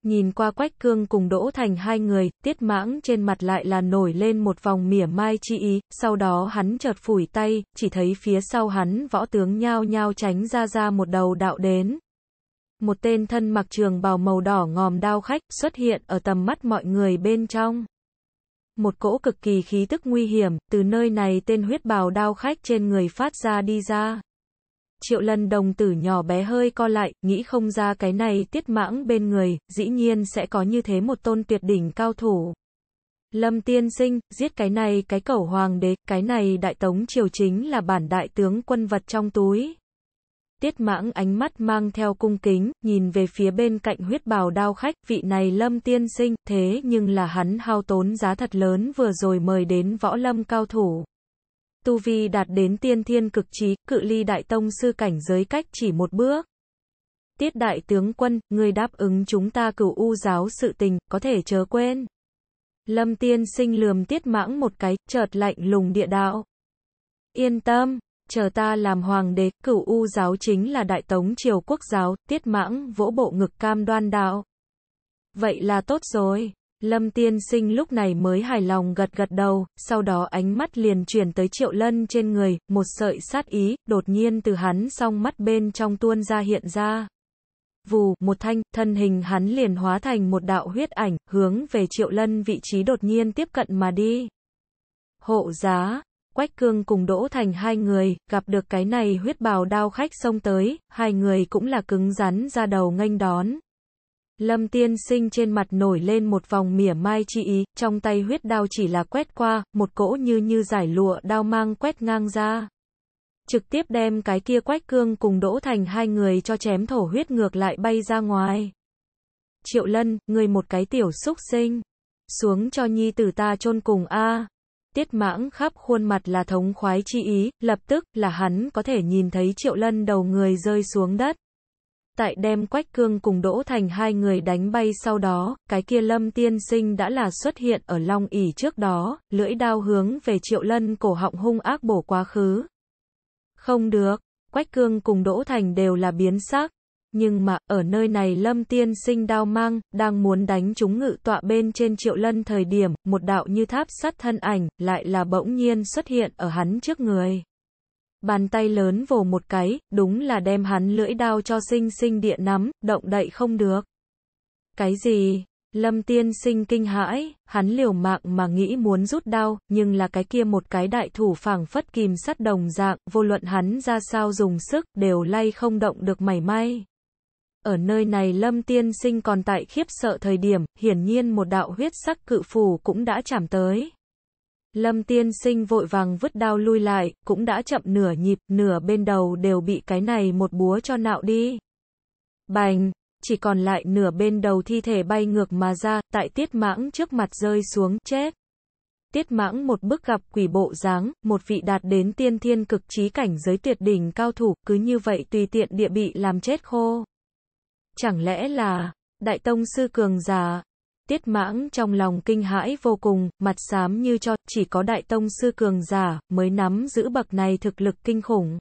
Nhìn qua Quách Cương cùng Đỗ Thành hai người, tiết mãng trên mặt lại là nổi lên một vòng mỉa mai chi ý, sau đó hắn chợt phủi tay, chỉ thấy phía sau hắn võ tướng nhao nhao tránh ra ra một đầu đạo đến. Một tên thân mặc trường bào màu đỏ ngòm đao khách xuất hiện ở tầm mắt mọi người bên trong. Một cỗ cực kỳ khí tức nguy hiểm, từ nơi này tên huyết bào đao khách trên người phát ra đi ra. Triệu lần đồng tử nhỏ bé hơi co lại, nghĩ không ra cái này tiết mãng bên người, dĩ nhiên sẽ có như thế một tôn tuyệt đỉnh cao thủ. Lâm tiên sinh, giết cái này cái cẩu hoàng đế, cái này đại tống triều chính là bản đại tướng quân vật trong túi. Tiết mãng ánh mắt mang theo cung kính, nhìn về phía bên cạnh huyết bào đao khách, vị này lâm tiên sinh, thế nhưng là hắn hao tốn giá thật lớn vừa rồi mời đến võ lâm cao thủ tu vi đạt đến tiên thiên cực trí, cự ly đại tông sư cảnh giới cách chỉ một bước. Tiết đại tướng quân, người đáp ứng chúng ta cửu u giáo sự tình, có thể chớ quên. Lâm tiên sinh lườm tiết mãng một cái, chợt lạnh lùng địa đạo. Yên tâm, chờ ta làm hoàng đế, cửu u giáo chính là đại tống triều quốc giáo, tiết mãng vỗ bộ ngực cam đoan đạo. Vậy là tốt rồi. Lâm tiên sinh lúc này mới hài lòng gật gật đầu, sau đó ánh mắt liền chuyển tới triệu lân trên người, một sợi sát ý, đột nhiên từ hắn song mắt bên trong tuôn ra hiện ra. Vù, một thanh, thân hình hắn liền hóa thành một đạo huyết ảnh, hướng về triệu lân vị trí đột nhiên tiếp cận mà đi. Hộ giá, Quách Cương cùng Đỗ Thành hai người, gặp được cái này huyết bào đao khách xông tới, hai người cũng là cứng rắn ra đầu nghênh đón. Lâm tiên sinh trên mặt nổi lên một vòng mỉa mai chi ý, trong tay huyết đao chỉ là quét qua, một cỗ như như giải lụa đao mang quét ngang ra. Trực tiếp đem cái kia quách cương cùng đỗ thành hai người cho chém thổ huyết ngược lại bay ra ngoài. Triệu lân, người một cái tiểu xúc sinh. Xuống cho nhi tử ta chôn cùng a Tiết mãng khắp khuôn mặt là thống khoái chi ý, lập tức là hắn có thể nhìn thấy triệu lân đầu người rơi xuống đất tại đem Quách Cương cùng Đỗ Thành hai người đánh bay sau đó, cái kia Lâm Tiên Sinh đã là xuất hiện ở Long ỉ trước đó, lưỡi đao hướng về Triệu Lân cổ họng hung ác bổ quá khứ. Không được, Quách Cương cùng Đỗ Thành đều là biến sắc, nhưng mà, ở nơi này Lâm Tiên Sinh đao mang, đang muốn đánh chúng ngự tọa bên trên Triệu Lân thời điểm, một đạo như tháp sắt thân ảnh, lại là bỗng nhiên xuất hiện ở hắn trước người. Bàn tay lớn vồ một cái, đúng là đem hắn lưỡi đao cho sinh sinh địa nắm, động đậy không được. Cái gì? Lâm tiên sinh kinh hãi, hắn liều mạng mà nghĩ muốn rút đao, nhưng là cái kia một cái đại thủ phảng phất kìm sắt đồng dạng, vô luận hắn ra sao dùng sức, đều lay không động được mảy may. Ở nơi này lâm tiên sinh còn tại khiếp sợ thời điểm, hiển nhiên một đạo huyết sắc cự phù cũng đã chạm tới. Lâm tiên sinh vội vàng vứt đao lui lại, cũng đã chậm nửa nhịp, nửa bên đầu đều bị cái này một búa cho nạo đi. Bành, chỉ còn lại nửa bên đầu thi thể bay ngược mà ra, tại tiết mãng trước mặt rơi xuống, chết. Tiết mãng một bức gặp quỷ bộ dáng, một vị đạt đến tiên thiên cực trí cảnh giới tuyệt đỉnh cao thủ, cứ như vậy tùy tiện địa bị làm chết khô. Chẳng lẽ là, đại tông sư cường già, Tiết mãng trong lòng kinh hãi vô cùng, mặt xám như cho, chỉ có đại tông sư cường giả, mới nắm giữ bậc này thực lực kinh khủng.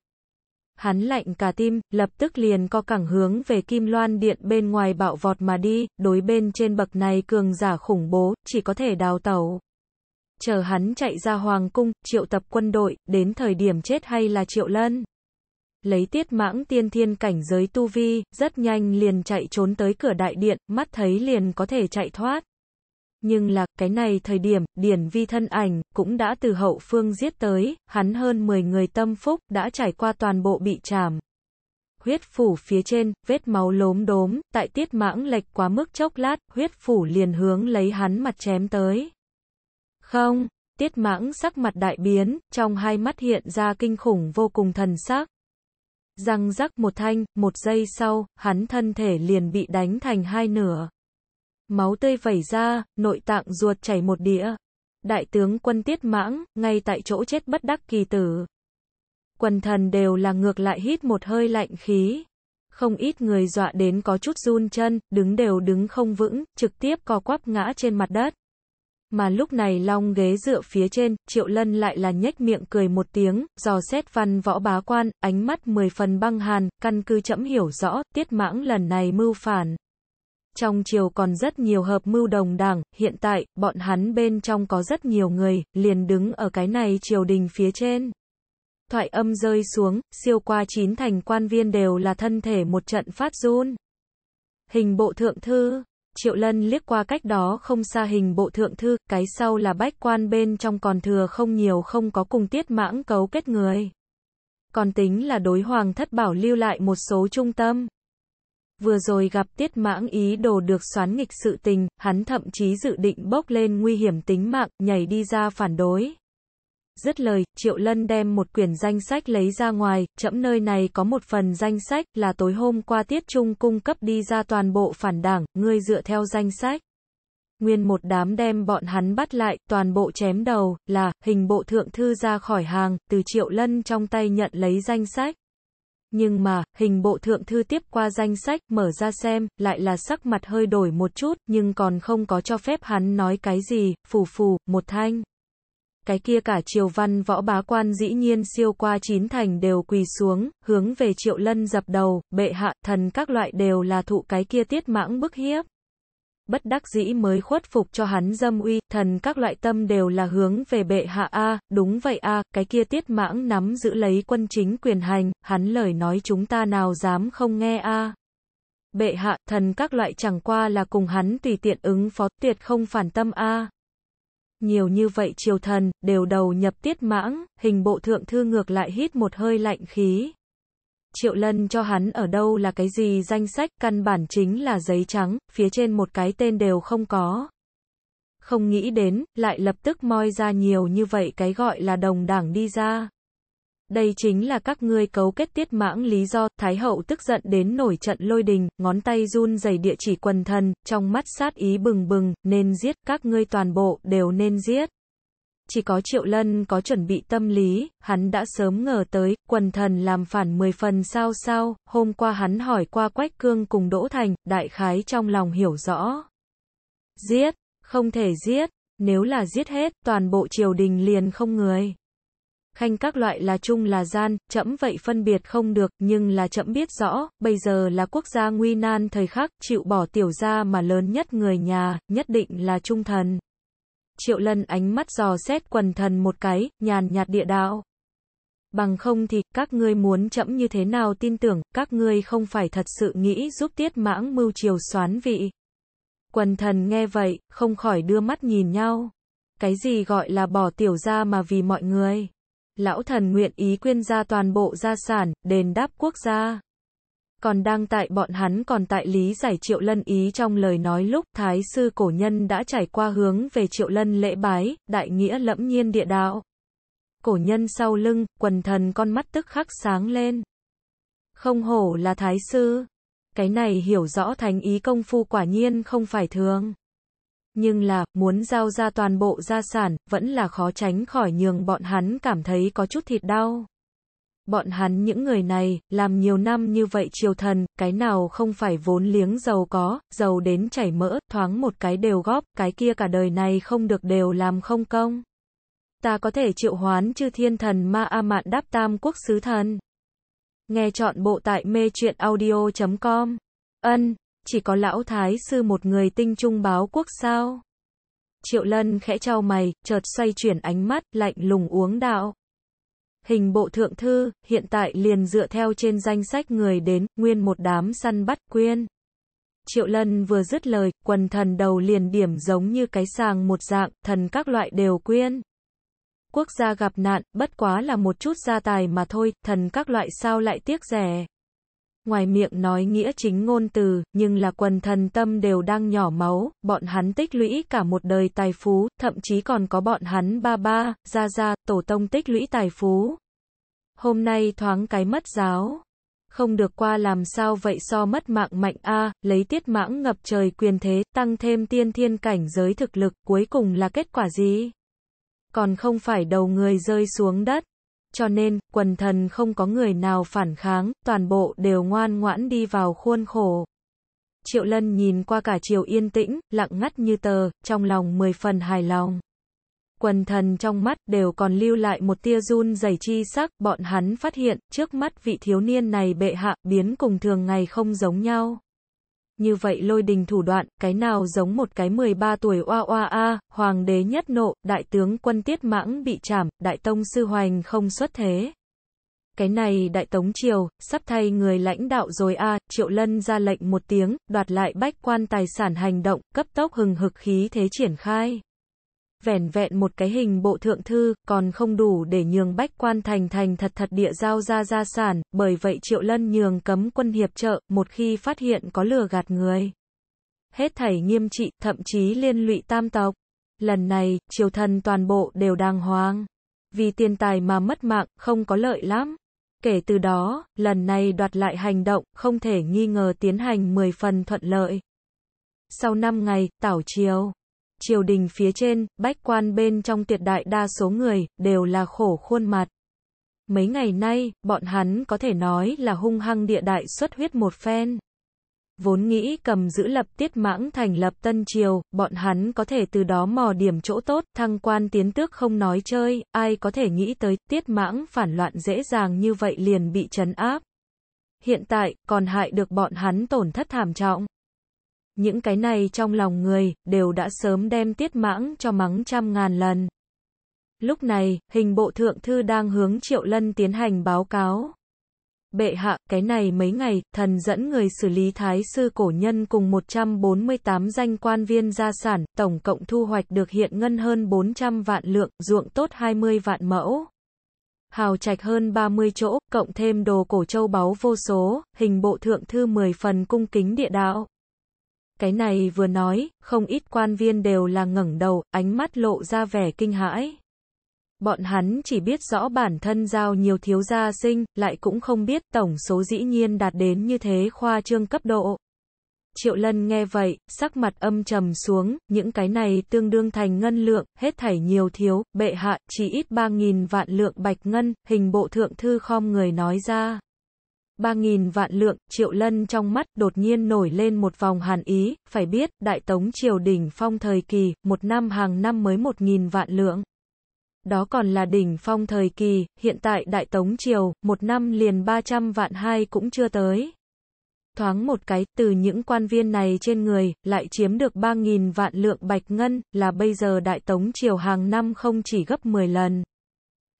Hắn lạnh cả tim, lập tức liền co cẳng hướng về kim loan điện bên ngoài bạo vọt mà đi, đối bên trên bậc này cường giả khủng bố, chỉ có thể đào tẩu. Chờ hắn chạy ra hoàng cung, triệu tập quân đội, đến thời điểm chết hay là triệu lân lấy tiết mãng tiên thiên cảnh giới tu vi, rất nhanh liền chạy trốn tới cửa đại điện, mắt thấy liền có thể chạy thoát. Nhưng là, cái này thời điểm, Điển Vi thân ảnh, cũng đã từ hậu phương giết tới, hắn hơn 10 người tâm phúc, đã trải qua toàn bộ bị chàm Huyết phủ phía trên, vết máu lốm đốm, tại tiết mãng lệch quá mức chốc lát, huyết phủ liền hướng lấy hắn mặt chém tới. Không, tiết mãng sắc mặt đại biến, trong hai mắt hiện ra kinh khủng vô cùng thần sắc. Răng rắc một thanh, một giây sau, hắn thân thể liền bị đánh thành hai nửa. Máu tươi vẩy ra, nội tạng ruột chảy một đĩa. Đại tướng quân tiết mãng, ngay tại chỗ chết bất đắc kỳ tử. Quần thần đều là ngược lại hít một hơi lạnh khí. Không ít người dọa đến có chút run chân, đứng đều đứng không vững, trực tiếp co quắp ngã trên mặt đất. Mà lúc này long ghế dựa phía trên, Triệu Lân lại là nhếch miệng cười một tiếng, dò xét văn võ bá quan, ánh mắt mười phần băng hàn, căn cứ chậm hiểu rõ, tiết mãng lần này mưu phản. Trong triều còn rất nhiều hợp mưu đồng đảng, hiện tại, bọn hắn bên trong có rất nhiều người, liền đứng ở cái này triều đình phía trên. Thoại âm rơi xuống, siêu qua chín thành quan viên đều là thân thể một trận phát run. Hình bộ thượng thư Triệu Lân liếc qua cách đó không xa hình bộ thượng thư, cái sau là bách quan bên trong còn thừa không nhiều không có cùng tiết mãng cấu kết người. Còn tính là đối hoàng thất bảo lưu lại một số trung tâm. Vừa rồi gặp tiết mãng ý đồ được xoán nghịch sự tình, hắn thậm chí dự định bốc lên nguy hiểm tính mạng, nhảy đi ra phản đối. Dứt lời, Triệu Lân đem một quyển danh sách lấy ra ngoài, chẫm nơi này có một phần danh sách là tối hôm qua Tiết Trung cung cấp đi ra toàn bộ phản đảng, ngươi dựa theo danh sách. Nguyên một đám đem bọn hắn bắt lại, toàn bộ chém đầu, là, hình bộ thượng thư ra khỏi hàng, từ Triệu Lân trong tay nhận lấy danh sách. Nhưng mà, hình bộ thượng thư tiếp qua danh sách, mở ra xem, lại là sắc mặt hơi đổi một chút, nhưng còn không có cho phép hắn nói cái gì, phù phù, một thanh cái kia cả triều văn võ bá quan dĩ nhiên siêu qua chín thành đều quỳ xuống, hướng về triệu lân dập đầu, bệ hạ, thần các loại đều là thụ cái kia tiết mãng bức hiếp. Bất đắc dĩ mới khuất phục cho hắn dâm uy, thần các loại tâm đều là hướng về bệ hạ A, đúng vậy A, cái kia tiết mãng nắm giữ lấy quân chính quyền hành, hắn lời nói chúng ta nào dám không nghe A. bệ hạ, thần các loại chẳng qua là cùng hắn tùy tiện ứng phó, tuyệt không phản tâm a. Nhiều như vậy triều thần, đều đầu nhập tiết mãng, hình bộ thượng thư ngược lại hít một hơi lạnh khí. Triệu lân cho hắn ở đâu là cái gì danh sách, căn bản chính là giấy trắng, phía trên một cái tên đều không có. Không nghĩ đến, lại lập tức moi ra nhiều như vậy cái gọi là đồng đảng đi ra. Đây chính là các ngươi cấu kết tiết mãng lý do, Thái hậu tức giận đến nổi trận lôi đình, ngón tay run dày địa chỉ quần thần, trong mắt sát ý bừng bừng, nên giết, các ngươi toàn bộ, đều nên giết. Chỉ có Triệu Lân có chuẩn bị tâm lý, hắn đã sớm ngờ tới, quần thần làm phản 10 phần sao sao, hôm qua hắn hỏi qua Quách Cương cùng Đỗ Thành, đại khái trong lòng hiểu rõ. Giết, không thể giết, nếu là giết hết, toàn bộ triều đình liền không người khanh các loại là chung là gian, chậm vậy phân biệt không được, nhưng là chậm biết rõ, bây giờ là quốc gia nguy nan thời khắc, chịu bỏ tiểu gia mà lớn nhất người nhà, nhất định là trung thần. Triệu lân ánh mắt dò xét quần thần một cái, nhàn nhạt địa đạo. Bằng không thì, các ngươi muốn chậm như thế nào tin tưởng, các ngươi không phải thật sự nghĩ giúp tiết mãng mưu triều xoán vị. Quần thần nghe vậy, không khỏi đưa mắt nhìn nhau. Cái gì gọi là bỏ tiểu ra mà vì mọi người? lão thần nguyện ý quyên ra toàn bộ gia sản, đền đáp quốc gia. Còn đang tại bọn hắn còn tại lý giải triệu lân ý trong lời nói lúc thái sư cổ nhân đã trải qua hướng về triệu lân lễ bái, đại nghĩa lẫm nhiên địa đạo. Cổ nhân sau lưng, quần thần con mắt tức khắc sáng lên. Không hổ là thái sư. Cái này hiểu rõ thánh ý công phu quả nhiên không phải thường nhưng là, muốn giao ra toàn bộ gia sản, vẫn là khó tránh khỏi nhường bọn hắn cảm thấy có chút thịt đau. Bọn hắn những người này, làm nhiều năm như vậy triều thần, cái nào không phải vốn liếng giàu có, giàu đến chảy mỡ, thoáng một cái đều góp, cái kia cả đời này không được đều làm không công. Ta có thể triệu hoán chư thiên thần ma a mạn đáp tam quốc sứ thần. Nghe chọn bộ tại mê chuyện audio.com. Ân chỉ có lão thái sư một người tinh trung báo quốc sao? Triệu lân khẽ trao mày, chợt xoay chuyển ánh mắt, lạnh lùng uống đạo. Hình bộ thượng thư, hiện tại liền dựa theo trên danh sách người đến, nguyên một đám săn bắt quyên. Triệu lân vừa dứt lời, quần thần đầu liền điểm giống như cái sàng một dạng, thần các loại đều quyên. Quốc gia gặp nạn, bất quá là một chút gia tài mà thôi, thần các loại sao lại tiếc rẻ ngoài miệng nói nghĩa chính ngôn từ, nhưng là quần thần tâm đều đang nhỏ máu, bọn hắn tích lũy cả một đời tài phú, thậm chí còn có bọn hắn ba ba, gia gia, tổ tông tích lũy tài phú. Hôm nay thoáng cái mất giáo. Không được qua làm sao vậy so mất mạng mạnh A, lấy tiết mãng ngập trời quyền thế, tăng thêm tiên thiên cảnh giới thực lực, cuối cùng là kết quả gì? Còn không phải đầu người rơi xuống đất cho nên quần thần không có người nào phản kháng, toàn bộ đều ngoan ngoãn đi vào khuôn khổ. Triệu Lân nhìn qua cả chiều yên tĩnh, lặng ngắt như tờ, trong lòng mười phần hài lòng. Quần thần trong mắt đều còn lưu lại một tia run dày chi sắc, bọn hắn phát hiện, trước mắt vị thiếu niên này bệ hạ, biến cùng thường ngày không giống nhau. Như vậy lôi đình thủ đoạn, cái nào giống một cái 13 tuổi oa oa a, hoàng đế nhất nộ, đại tướng quân tiết mãng bị trảm, đại tông sư hoành không xuất thế. Cái này đại tống triều, sắp thay người lãnh đạo rồi a triệu lân ra lệnh một tiếng, đoạt lại bách quan tài sản hành động, cấp tốc hừng hực khí thế triển khai vẻn vẹn một cái hình bộ thượng thư, còn không đủ để nhường bách quan thành thành thật thật địa giao ra gia sản, bởi vậy Triệu Lân nhường cấm quân hiệp trợ, một khi phát hiện có lừa gạt người. Hết thảy nghiêm trị, thậm chí liên lụy tam tộc. Lần này, triều thần toàn bộ đều đang hoang. Vì tiền tài mà mất mạng, không có lợi lắm. Kể từ đó, lần này đoạt lại hành động, không thể nghi ngờ tiến hành 10 phần thuận lợi. Sau 5 ngày, Tảo Triều triều đình phía trên, bách quan bên trong tuyệt đại đa số người, đều là khổ khuôn mặt. Mấy ngày nay, bọn hắn có thể nói là hung hăng địa đại xuất huyết một phen. Vốn nghĩ cầm giữ lập tiết mãng thành lập tân triều, bọn hắn có thể từ đó mò điểm chỗ tốt, thăng quan tiến tước không nói chơi, ai có thể nghĩ tới, tiết mãng phản loạn dễ dàng như vậy liền bị trấn áp. Hiện tại, còn hại được bọn hắn tổn thất thảm trọng. Những cái này trong lòng người, đều đã sớm đem tiết mãng cho mắng trăm ngàn lần. Lúc này, hình bộ thượng thư đang hướng Triệu Lân tiến hành báo cáo. Bệ hạ, cái này mấy ngày, thần dẫn người xử lý thái sư cổ nhân cùng 148 danh quan viên gia sản, tổng cộng thu hoạch được hiện ngân hơn 400 vạn lượng, ruộng tốt 20 vạn mẫu. Hào trạch hơn 30 chỗ, cộng thêm đồ cổ châu báu vô số, hình bộ thượng thư 10 phần cung kính địa đạo. Cái này vừa nói, không ít quan viên đều là ngẩng đầu, ánh mắt lộ ra vẻ kinh hãi. Bọn hắn chỉ biết rõ bản thân giao nhiều thiếu gia sinh, lại cũng không biết tổng số dĩ nhiên đạt đến như thế khoa trương cấp độ. Triệu Lân nghe vậy, sắc mặt âm trầm xuống, những cái này tương đương thành ngân lượng, hết thảy nhiều thiếu, bệ hạ, chỉ ít 3.000 vạn lượng bạch ngân, hình bộ thượng thư khom người nói ra ba nghìn vạn lượng, triệu lân trong mắt đột nhiên nổi lên một vòng hàn ý, phải biết, đại tống triều đỉnh phong thời kỳ, một năm hàng năm mới một nghìn vạn lượng. Đó còn là đỉnh phong thời kỳ, hiện tại đại tống triều, một năm liền ba trăm vạn hai cũng chưa tới. Thoáng một cái, từ những quan viên này trên người, lại chiếm được ba nghìn vạn lượng bạch ngân, là bây giờ đại tống triều hàng năm không chỉ gấp mười lần.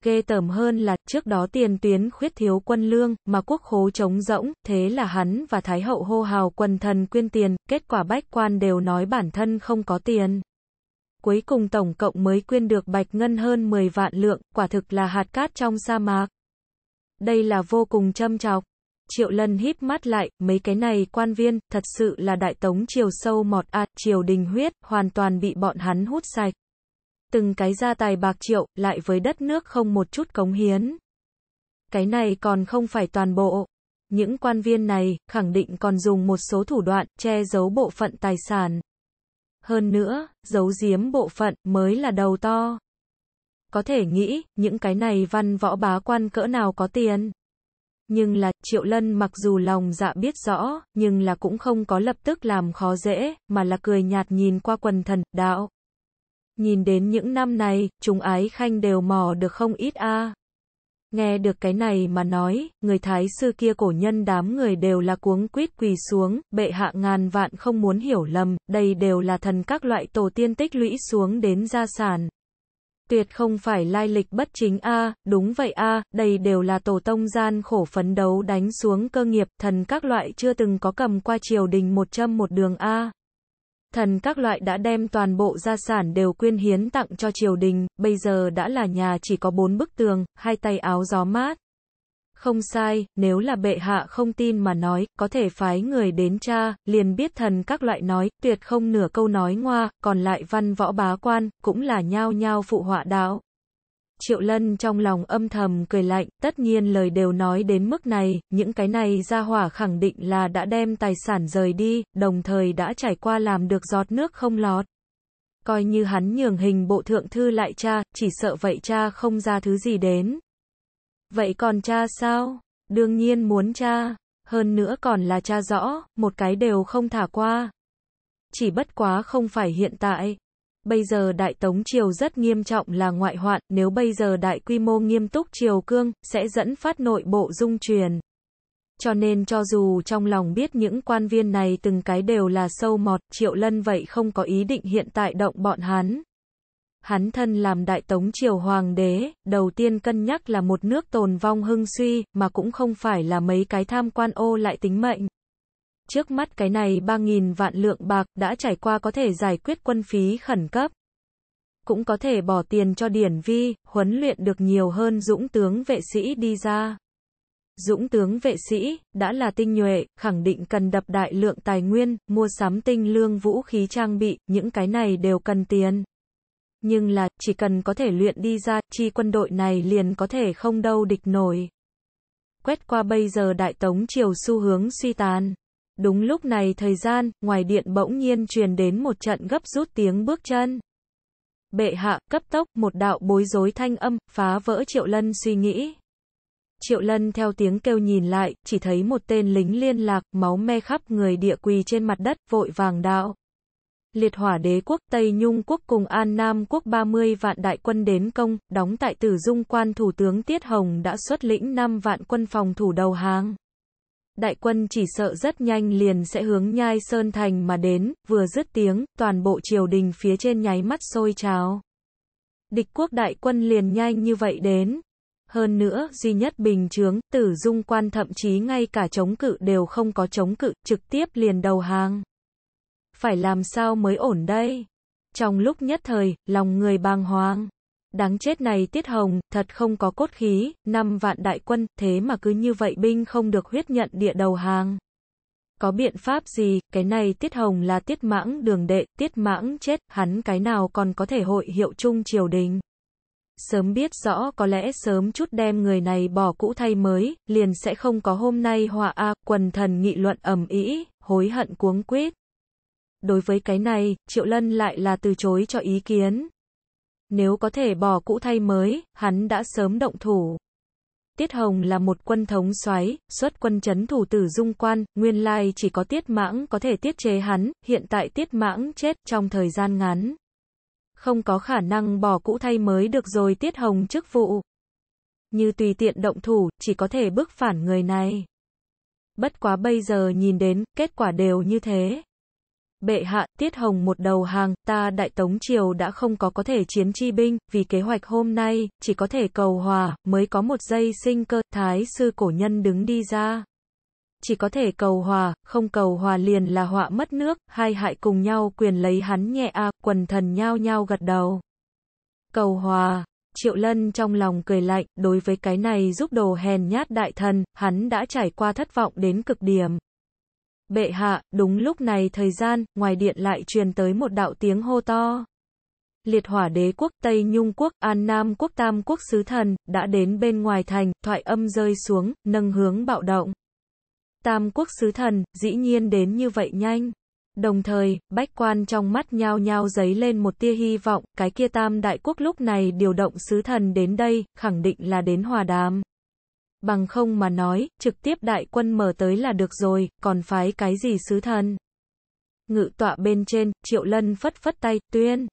Ghê tởm hơn là, trước đó tiền tuyến khuyết thiếu quân lương, mà quốc khố trống rỗng, thế là hắn và Thái hậu hô hào quần thần quyên tiền, kết quả bách quan đều nói bản thân không có tiền. Cuối cùng tổng cộng mới quyên được bạch ngân hơn 10 vạn lượng, quả thực là hạt cát trong sa mạc. Đây là vô cùng châm chọc. Triệu lần híp mắt lại, mấy cái này quan viên, thật sự là đại tống triều sâu mọt a triều đình huyết, hoàn toàn bị bọn hắn hút sạch từng cái gia tài bạc triệu, lại với đất nước không một chút cống hiến. Cái này còn không phải toàn bộ. Những quan viên này, khẳng định còn dùng một số thủ đoạn, che giấu bộ phận tài sản. Hơn nữa, giấu giếm bộ phận, mới là đầu to. Có thể nghĩ, những cái này văn võ bá quan cỡ nào có tiền. Nhưng là, Triệu Lân mặc dù lòng dạ biết rõ, nhưng là cũng không có lập tức làm khó dễ, mà là cười nhạt nhìn qua quần thần, đạo. Nhìn đến những năm này, chúng ái khanh đều mò được không ít a. Nghe được cái này mà nói, người thái sư kia cổ nhân đám người đều là cuống quýt quỳ xuống, bệ hạ ngàn vạn không muốn hiểu lầm, đây đều là thần các loại tổ tiên tích lũy xuống đến gia sản. Tuyệt không phải lai lịch bất chính a, đúng vậy a, đây đều là tổ tông gian khổ phấn đấu đánh xuống cơ nghiệp, thần các loại chưa từng có cầm qua triều đình một châm một đường a thần các loại đã đem toàn bộ gia sản đều quyên hiến tặng cho triều đình, bây giờ đã là nhà chỉ có bốn bức tường, hai tay áo gió mát. Không sai, nếu là bệ hạ không tin mà nói, có thể phái người đến cha, liền biết thần các loại nói, tuyệt không nửa câu nói ngoa, còn lại văn võ bá quan, cũng là nhao nhao phụ họa đạo. Triệu Lân trong lòng âm thầm cười lạnh, tất nhiên lời đều nói đến mức này, những cái này ra hỏa khẳng định là đã đem tài sản rời đi, đồng thời đã trải qua làm được giọt nước không lọt. Coi như hắn nhường hình bộ thượng thư lại cha, chỉ sợ vậy cha không ra thứ gì đến. Vậy còn cha sao? Đương nhiên muốn cha, hơn nữa còn là cha rõ, một cái đều không thả qua. Chỉ bất quá không phải hiện tại, bây giờ Đại Tống Triều rất nghiêm trọng là ngoại hoạn, nếu bây giờ đại quy mô nghiêm túc Triều Cương, sẽ dẫn phát nội bộ dung truyền. Cho nên cho dù trong lòng biết những quan viên này từng cái đều là sâu mọt, Triệu Lân vậy không có ý định hiện tại động bọn hắn. Hắn thân làm đại tống triều hoàng đế, đầu tiên cân nhắc là một nước tồn vong hưng suy, mà cũng không phải là mấy cái tham quan ô lại tính mệnh. Trước mắt cái này 3.000 vạn lượng bạc đã trải qua có thể giải quyết quân phí khẩn cấp. Cũng có thể bỏ tiền cho điển vi, huấn luyện được nhiều hơn dũng tướng vệ sĩ đi ra. Dũng tướng vệ sĩ, đã là tinh nhuệ, khẳng định cần đập đại lượng tài nguyên, mua sắm tinh lương vũ khí trang bị, những cái này đều cần tiền. Nhưng là, chỉ cần có thể luyện đi ra, chi quân đội này liền có thể không đâu địch nổi. Quét qua bây giờ Đại Tống Triều xu hướng suy tàn. Đúng lúc này thời gian, ngoài điện bỗng nhiên truyền đến một trận gấp rút tiếng bước chân. Bệ hạ, cấp tốc, một đạo bối rối thanh âm, phá vỡ Triệu Lân suy nghĩ. Triệu Lân theo tiếng kêu nhìn lại, chỉ thấy một tên lính liên lạc, máu me khắp người địa quỳ trên mặt đất, vội vàng đạo. Liệt hỏa đế quốc Tây Nhung quốc cùng An Nam quốc 30 vạn đại quân đến công, đóng tại tử dung quan thủ tướng Tiết Hồng đã xuất lĩnh 5 vạn quân phòng thủ đầu hàng đại quân chỉ sợ rất nhanh liền sẽ hướng nhai sơn thành mà đến, vừa dứt tiếng, toàn bộ triều đình phía trên nháy mắt sôi trào. Địch quốc đại quân liền nhanh như vậy đến. Hơn nữa, duy nhất bình chướng, tử dung quan thậm chí ngay cả chống cự đều không có chống cự, trực tiếp liền đầu hàng. Phải làm sao mới ổn đây? Trong lúc nhất thời, lòng người bàng hoàng. Đáng chết này Tiết Hồng, thật không có cốt khí, năm vạn đại quân, thế mà cứ như vậy binh không được huyết nhận địa đầu hàng. Có biện pháp gì, cái này Tiết Hồng là Tiết Mãng đường đệ, Tiết Mãng chết, hắn cái nào còn có thể hội hiệu chung triều đình. Sớm biết rõ có lẽ sớm chút đem người này bỏ cũ thay mới, liền sẽ không có hôm nay họa a quần thần nghị luận ầm ĩ, hối hận cuống quýt. Đối với cái này, Triệu Lân lại là từ chối cho ý kiến, nếu có thể bỏ cũ thay mới, hắn đã sớm động thủ. Tiết Hồng là một quân thống xoáy, xuất quân chấn thủ tử dung quan, nguyên lai chỉ có Tiết Mãng có thể tiết chế hắn, hiện tại Tiết Mãng chết trong thời gian ngắn. Không có khả năng bỏ cũ thay mới được rồi Tiết Hồng chức vụ. Như tùy tiện động thủ, chỉ có thể bức phản người này. Bất quá bây giờ nhìn đến, kết quả đều như thế. Bệ hạ, tiết hồng một đầu hàng, ta đại tống triều đã không có có thể chiến chi binh, vì kế hoạch hôm nay, chỉ có thể cầu hòa, mới có một giây sinh cơ, thái sư cổ nhân đứng đi ra. Chỉ có thể cầu hòa, không cầu hòa liền là họa mất nước, hai hại cùng nhau quyền lấy hắn nhẹ a quần thần nhao nhao gật đầu. Cầu hòa, Triệu Lân trong lòng cười lạnh, đối với cái này giúp đồ hèn nhát đại thần, hắn đã trải qua thất vọng đến cực điểm. Bệ hạ, đúng lúc này thời gian, ngoài điện lại truyền tới một đạo tiếng hô to. Liệt hỏa đế quốc, Tây Nhung quốc, An Nam quốc Tam quốc sứ thần, đã đến bên ngoài thành, thoại âm rơi xuống, nâng hướng bạo động. Tam quốc sứ thần, dĩ nhiên đến như vậy nhanh. Đồng thời, bách quan trong mắt nhao nhao giấy lên một tia hy vọng, cái kia tam đại quốc lúc này điều động sứ thần đến đây, khẳng định là đến hòa đàm bằng không mà nói, trực tiếp đại quân mở tới là được rồi, còn phái cái gì sứ thần. Ngự tọa bên trên, Triệu Lân phất phất tay, tuyên.